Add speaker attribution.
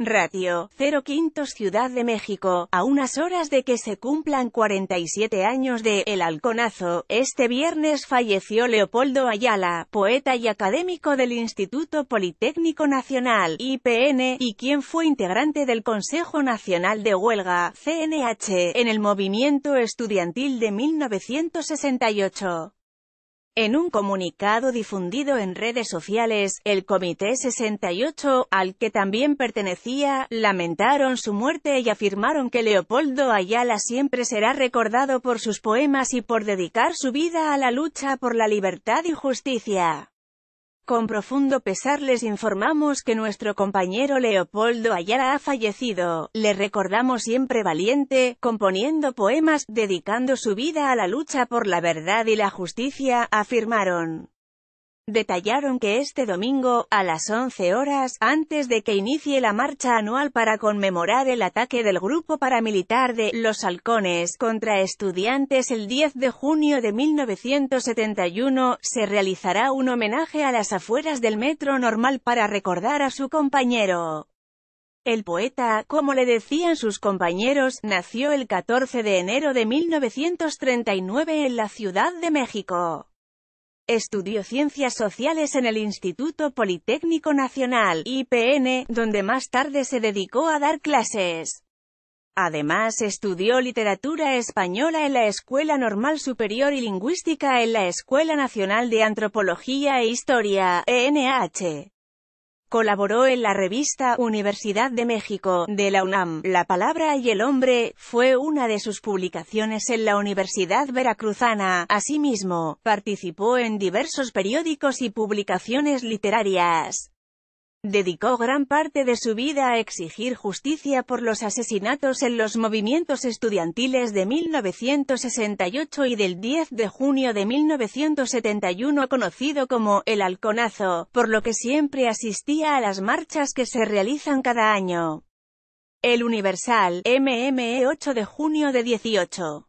Speaker 1: Ratio, 05 Ciudad de México, a unas horas de que se cumplan 47 años de El Alconazo, este viernes falleció Leopoldo Ayala, poeta y académico del Instituto Politécnico Nacional, IPN, y quien fue integrante del Consejo Nacional de Huelga, CNH, en el movimiento estudiantil de 1968. En un comunicado difundido en redes sociales, el Comité 68, al que también pertenecía, lamentaron su muerte y afirmaron que Leopoldo Ayala siempre será recordado por sus poemas y por dedicar su vida a la lucha por la libertad y justicia. Con profundo pesar les informamos que nuestro compañero Leopoldo Ayala ha fallecido. Le recordamos siempre valiente, componiendo poemas, dedicando su vida a la lucha por la verdad y la justicia, afirmaron. Detallaron que este domingo, a las 11 horas, antes de que inicie la marcha anual para conmemorar el ataque del grupo paramilitar de «Los Halcones» contra estudiantes el 10 de junio de 1971, se realizará un homenaje a las afueras del metro normal para recordar a su compañero. El poeta, como le decían sus compañeros, nació el 14 de enero de 1939 en la Ciudad de México. Estudió Ciencias Sociales en el Instituto Politécnico Nacional, IPN, donde más tarde se dedicó a dar clases. Además estudió literatura española en la Escuela Normal Superior y Lingüística en la Escuela Nacional de Antropología e Historia, ENH. Colaboró en la revista Universidad de México, de la UNAM. La palabra y el hombre, fue una de sus publicaciones en la Universidad Veracruzana. Asimismo, participó en diversos periódicos y publicaciones literarias. Dedicó gran parte de su vida a exigir justicia por los asesinatos en los movimientos estudiantiles de 1968 y del 10 de junio de 1971 conocido como «El Halconazo», por lo que siempre asistía a las marchas que se realizan cada año. El Universal, MME 8 de junio de 18.